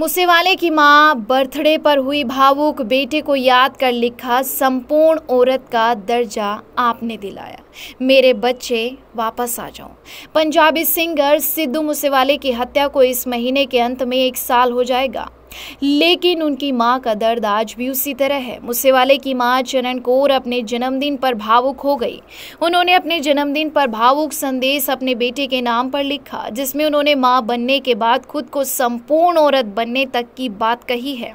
मुसेवाले की मां बर्थडे पर हुई भावुक बेटे को याद कर लिखा संपूर्ण औरत का दर्जा आपने दिलाया मेरे बच्चे वापस आ जाओ पंजाबी सिंगर सिद्धू मुसेवाले की हत्या को इस महीने के अंत में एक साल हो जाएगा लेकिन उनकी माँ का दर्द आज भी उसी तरह है मुझसे वाले की माँ चरण कौर अपने जन्मदिन पर भावुक हो गई उन्होंने अपने जन्मदिन पर भावुक संदेश अपने बेटे के नाम पर लिखा जिसमें उन्होंने माँ बनने के बाद खुद को संपूर्ण औरत बनने तक की बात कही है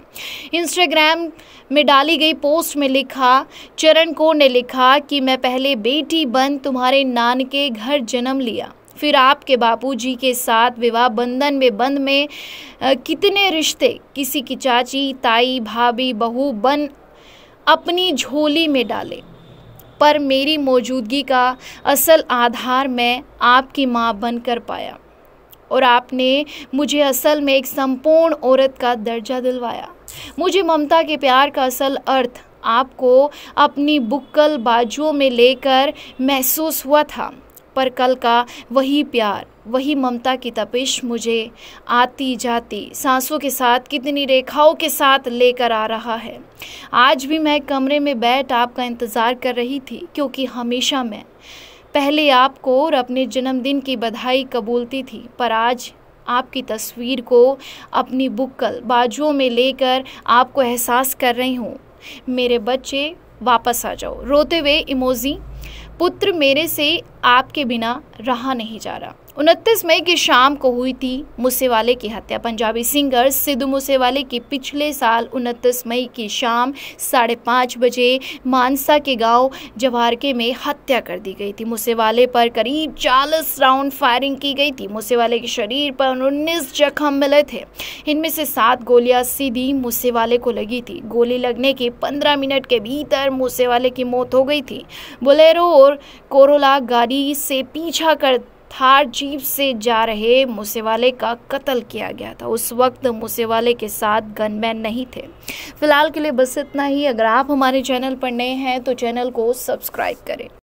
इंस्टाग्राम में डाली गई पोस्ट में लिखा चरण कौर ने लिखा कि मैं पहले बेटी बन तुम्हारे नान के घर जन्म लिया फिर आपके बापूजी के साथ विवाह बंधन में बंद में कितने रिश्ते किसी की चाची ताई भाभी बहू बन अपनी झोली में डाले पर मेरी मौजूदगी का असल आधार मैं आपकी माँ बन कर पाया और आपने मुझे असल में एक संपूर्ण औरत का दर्जा दिलवाया मुझे ममता के प्यार का असल अर्थ आपको अपनी बुक्कल बाजुओं में लेकर महसूस हुआ था पर कल का वही प्यार वही ममता की तपिश मुझे आती जाती सांसों के साथ कितनी रेखाओं के साथ लेकर आ रहा है आज भी मैं कमरे में बैठ आपका इंतज़ार कर रही थी क्योंकि हमेशा मैं पहले आपको और अपने जन्मदिन की बधाई कबूलती थी पर आज आपकी तस्वीर को अपनी बुक्कल बाजुओं में लेकर आपको एहसास कर रही हूँ मेरे बच्चे वापस आ जाओ रोते हुए इमोजी पुत्र मेरे से आपके बिना रहा नहीं जा रहा उनतीस मई की शाम को हुई थी मूसेवाले की हत्या पंजाबी सिंगर सिद्धू मूसेवाले की पिछले साल उनतीस मई की शाम साढ़े पाँच बजे मानसा के गांव जवारके में हत्या कर दी गई थी मूसेवाले पर करीब चालीस राउंड फायरिंग की गई थी मूसेवाले के शरीर पर उन्नीस जख्म मिले थे इनमें से सात गोलियां सीधी मूसेवाले को लगी थी गोली लगने के पंद्रह मिनट के भीतर मूसेवाले की मौत हो गई थी बोलेरो और कोरोला गाड़ी गाड़ी से पीछा कर थार जीप से जा रहे मूसेवाले का कत्ल किया गया था उस वक्त मूसेवाले के साथ गनमैन नहीं थे फिलहाल के लिए बस इतना ही अगर आप हमारे चैनल पर नए हैं तो चैनल को सब्सक्राइब करें